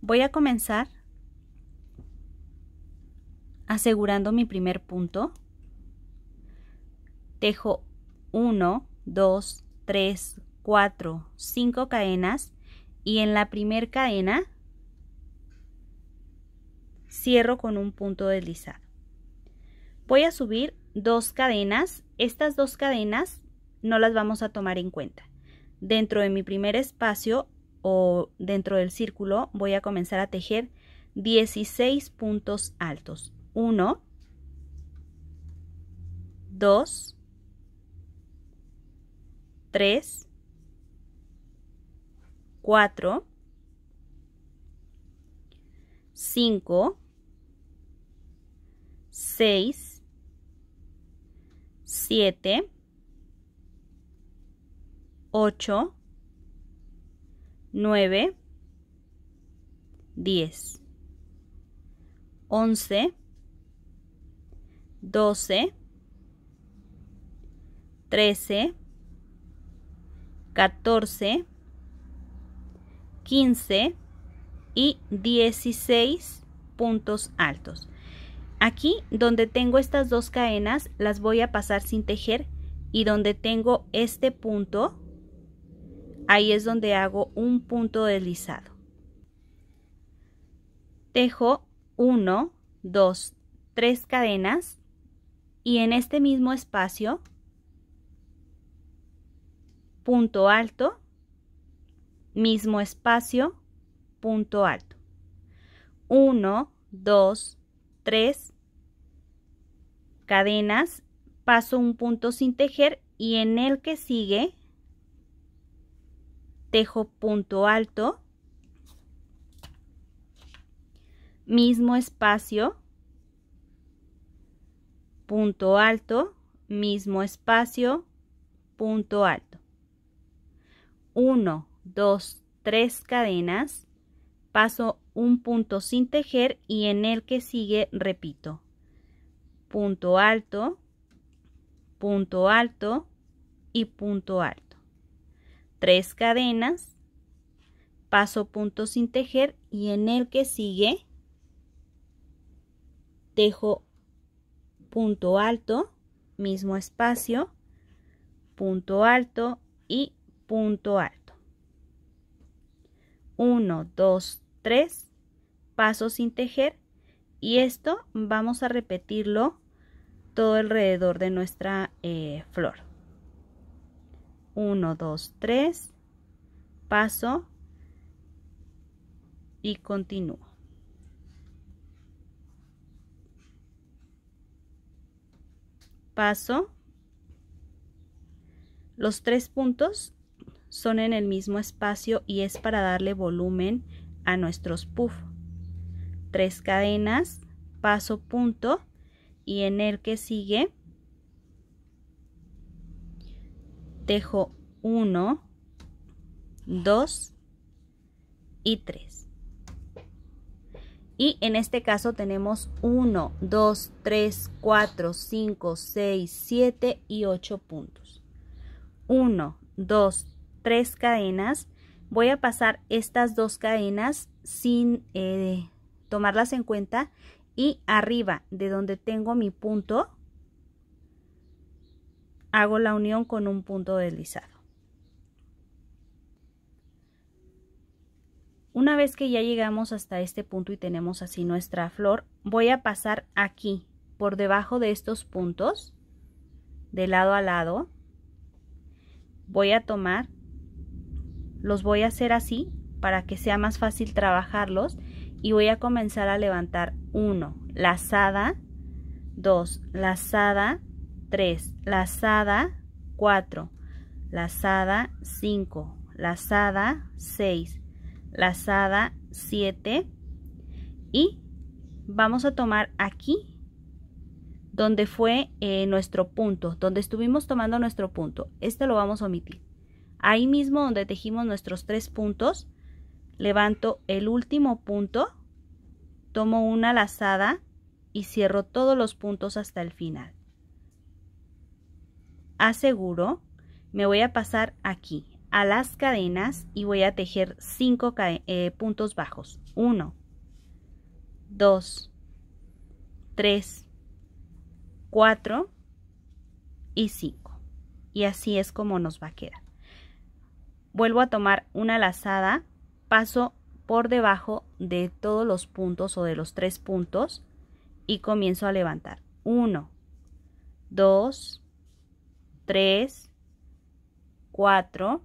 Voy a comenzar asegurando mi primer punto. Tejo 1, 2, 3, 4, 5 cadenas y en la primer cadena cierro con un punto deslizado. Voy a subir dos cadenas. Estas dos cadenas no las vamos a tomar en cuenta. Dentro de mi primer espacio o dentro del círculo voy a comenzar a tejer 16 puntos altos. 1, 2, 3, 4, 5, 6, 7, 8, 9, 10, 11, 12, 13, 14, 15 y 16 puntos altos. Aquí donde tengo estas dos cadenas las voy a pasar sin tejer y donde tengo este punto Ahí es donde hago un punto deslizado. Tejo 1, 2, 3 cadenas y en este mismo espacio punto alto, mismo espacio, punto alto. 1, 2, 3 cadenas, paso un punto sin tejer y en el que sigue tejo punto alto, mismo espacio, punto alto, mismo espacio, punto alto. 1, 2, 3 cadenas, paso un punto sin tejer y en el que sigue repito. Punto alto, punto alto y punto alto tres cadenas, paso punto sin tejer y en el que sigue tejo punto alto, mismo espacio, punto alto y punto alto. 1, dos, tres, paso sin tejer y esto vamos a repetirlo todo alrededor de nuestra eh, flor. 1, 2, 3, paso y continúo. Paso. Los tres puntos son en el mismo espacio y es para darle volumen a nuestros puff. Tres cadenas, paso, punto y en el que sigue tejo 1, 2 y 3. Y en este caso tenemos 1, 2, 3, 4, 5, 6, 7 y 8 puntos. 1, 2, 3 cadenas. Voy a pasar estas dos cadenas sin eh, tomarlas en cuenta. Y arriba de donde tengo mi punto, hago la unión con un punto deslizado. Una vez que ya llegamos hasta este punto y tenemos así nuestra flor, voy a pasar aquí, por debajo de estos puntos, de lado a lado. Voy a tomar, los voy a hacer así para que sea más fácil trabajarlos y voy a comenzar a levantar 1, lazada, 2, lazada, 3, lazada 4, lazada 5, lazada 6, lazada 7 y vamos a tomar aquí donde fue eh, nuestro punto, donde estuvimos tomando nuestro punto. Este lo vamos a omitir. Ahí mismo donde tejimos nuestros tres puntos, levanto el último punto, tomo una lazada y cierro todos los puntos hasta el final aseguro, me voy a pasar aquí a las cadenas y voy a tejer 5 eh, puntos bajos. 1, 2, 3, 4 y 5. Y así es como nos va a quedar. Vuelvo a tomar una lazada, paso por debajo de todos los puntos o de los tres puntos y comienzo a levantar. 1, 2, 3. 3, 4,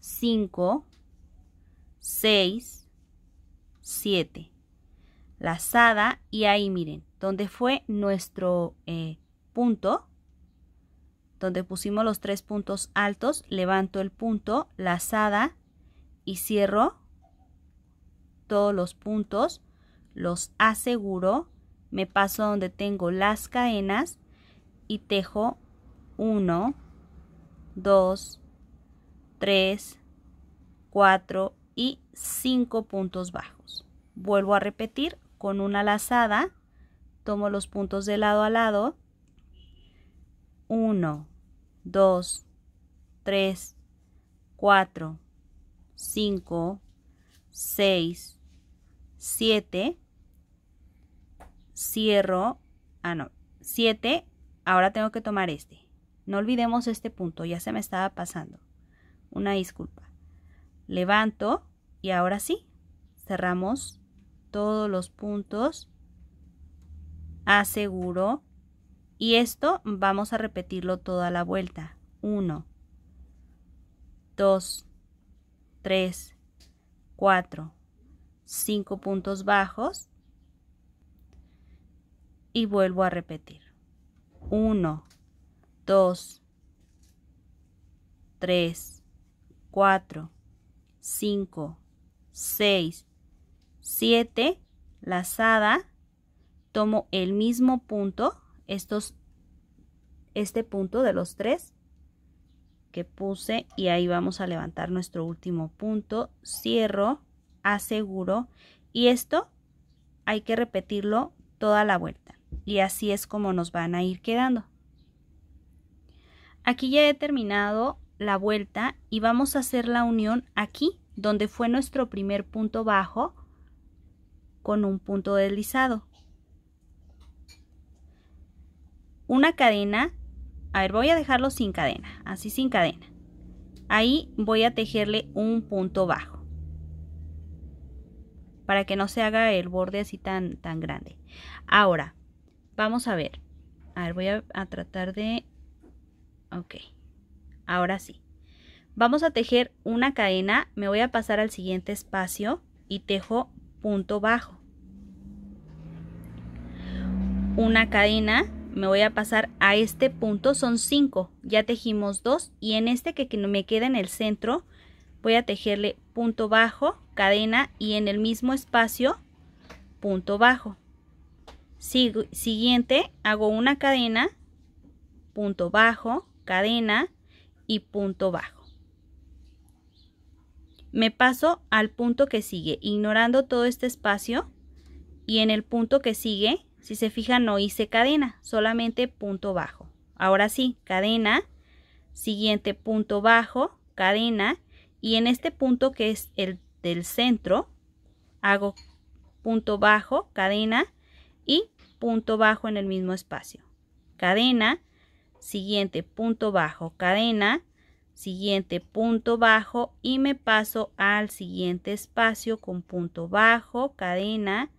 5, 6, 7. Lazada y ahí miren, donde fue nuestro eh, punto, donde pusimos los tres puntos altos, levanto el punto, lazada y cierro todos los puntos, los aseguro, me paso donde tengo las cadenas y tejo 1, 2, 3, 4 y 5 puntos bajos. Vuelvo a repetir con una lazada, tomo los puntos de lado a lado, 1, 2, 3, 4, 5, 6, 7, cierro, ah no, 7, ahora tengo que tomar este, no olvidemos este punto, ya se me estaba pasando. Una disculpa. Levanto y ahora sí, cerramos todos los puntos. Aseguro. Y esto vamos a repetirlo toda la vuelta. 1, 2, 3, 4, 5 puntos bajos. Y vuelvo a repetir. 1, 2, 3, 4, 5, 6, 7, lazada, tomo el mismo punto, estos, este punto de los tres que puse y ahí vamos a levantar nuestro último punto, cierro, aseguro y esto hay que repetirlo toda la vuelta y así es como nos van a ir quedando. Aquí ya he terminado la vuelta y vamos a hacer la unión aquí donde fue nuestro primer punto bajo con un punto deslizado. Una cadena, a ver voy a dejarlo sin cadena, así sin cadena. Ahí voy a tejerle un punto bajo para que no se haga el borde así tan, tan grande. Ahora, vamos a ver. A ver, voy a tratar de Ok, ahora sí. Vamos a tejer una cadena, me voy a pasar al siguiente espacio y tejo punto bajo. Una cadena, me voy a pasar a este punto, son cinco ya tejimos dos y en este que me queda en el centro voy a tejerle punto bajo, cadena y en el mismo espacio punto bajo. siguiente hago una cadena, punto bajo, cadena y punto bajo. Me paso al punto que sigue, ignorando todo este espacio y en el punto que sigue, si se fijan, no hice cadena, solamente punto bajo. Ahora sí, cadena, siguiente punto bajo, cadena y en este punto que es el del centro, hago punto bajo, cadena y punto bajo en el mismo espacio. Cadena, siguiente punto bajo, cadena, siguiente punto bajo y me paso al siguiente espacio con punto bajo, cadena,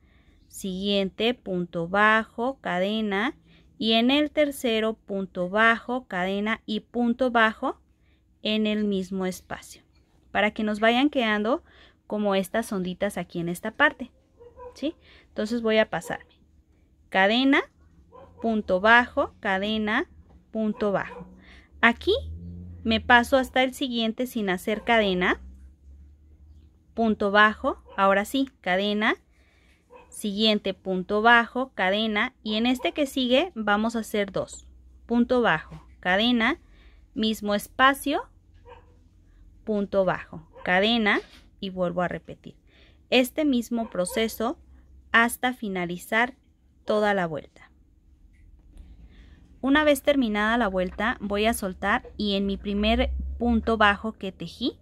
siguiente punto bajo, cadena y en el tercero punto bajo, cadena y punto bajo en el mismo espacio para que nos vayan quedando como estas onditas aquí en esta parte, ¿sí? Entonces voy a pasarme cadena, punto bajo, cadena, punto bajo. Aquí me paso hasta el siguiente sin hacer cadena, punto bajo, ahora sí, cadena, siguiente punto bajo, cadena y en este que sigue vamos a hacer dos, punto bajo, cadena, mismo espacio, punto bajo, cadena y vuelvo a repetir este mismo proceso hasta finalizar toda la vuelta. Una vez terminada la vuelta voy a soltar y en mi primer punto bajo que tejí,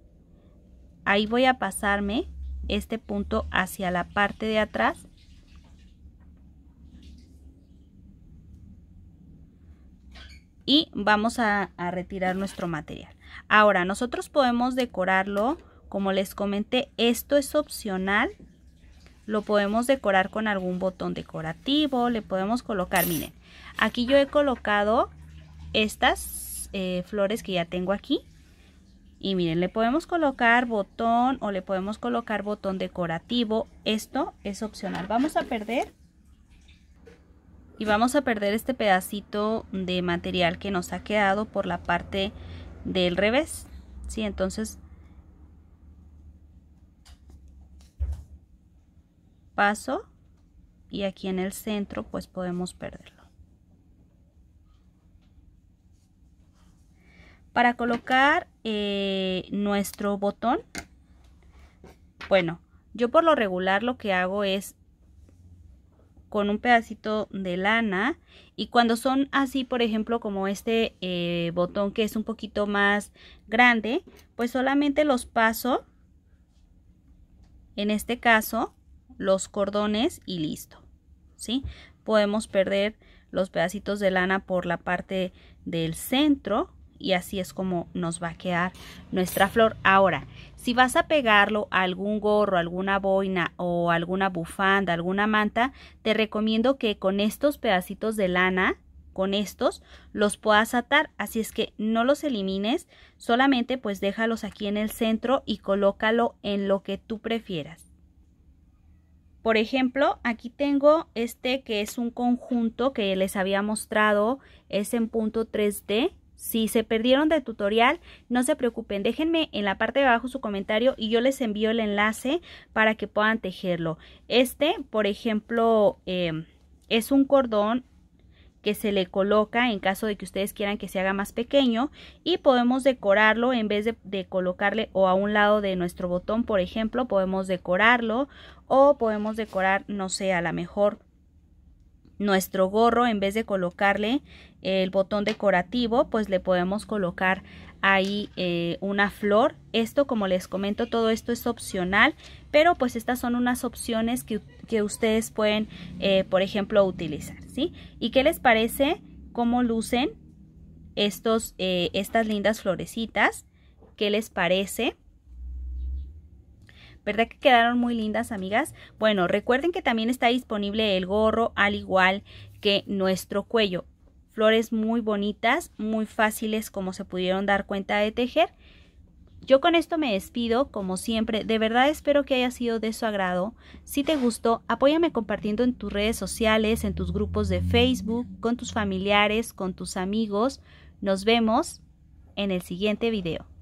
ahí voy a pasarme este punto hacia la parte de atrás y vamos a, retirar nuestro material. Ahora nosotros podemos decorarlo, como les comenté, esto es opcional lo podemos decorar con algún botón decorativo, le podemos colocar, miren, aquí yo he colocado estas eh, flores que ya tengo aquí. Y miren, le podemos colocar botón o le podemos colocar botón decorativo. Esto es opcional. Vamos a perder y vamos a perder este pedacito de material que nos ha quedado por la parte del revés. ¿sí? Entonces paso y aquí en el centro pues podemos perderlo. Para colocar eh, nuestro botón, bueno, yo por lo regular lo que hago es con un pedacito de lana y cuando son así por ejemplo como este eh, botón que es un poquito más grande pues solamente los paso en este caso los cordones y listo. ¿Sí? Podemos perder los pedacitos de lana por la parte del centro y así es como nos va a quedar nuestra flor. Ahora, si vas a pegarlo a algún gorro, alguna boina o alguna bufanda, alguna manta, te recomiendo que con estos pedacitos de lana, con estos, los puedas atar. Así es que no los elimines, solamente pues déjalos aquí en el centro y colócalo en lo que tú prefieras. Por ejemplo, aquí tengo este que es un conjunto que les había mostrado, es en punto 3D. Si se perdieron del tutorial, no se preocupen, déjenme en la parte de abajo su comentario y yo les envío el enlace para que puedan tejerlo. Este, por ejemplo, eh, es un cordón que se le coloca en caso de que ustedes quieran que se haga más pequeño y podemos decorarlo en vez de, colocarle o a un lado de nuestro botón por ejemplo podemos decorarlo o podemos decorar no sé a lo mejor nuestro gorro en vez de colocarle el botón decorativo pues le podemos colocar ahí eh, una flor esto como les comento todo esto es opcional pero pues estas son unas opciones que, ustedes pueden eh, por ejemplo utilizar ¿sí? y qué les parece cómo lucen estos, eh, estas lindas florecitas qué les parece ¿Verdad que quedaron muy lindas, amigas? Bueno, recuerden que también está disponible el gorro, al igual que nuestro cuello. Flores muy bonitas, muy fáciles como se pudieron dar cuenta de tejer. Yo con esto me despido, como siempre, de verdad espero que haya sido de su agrado. Si te gustó, apóyame compartiendo en tus redes sociales, en tus grupos de Facebook, con tus familiares, con tus amigos. Nos vemos en el siguiente video.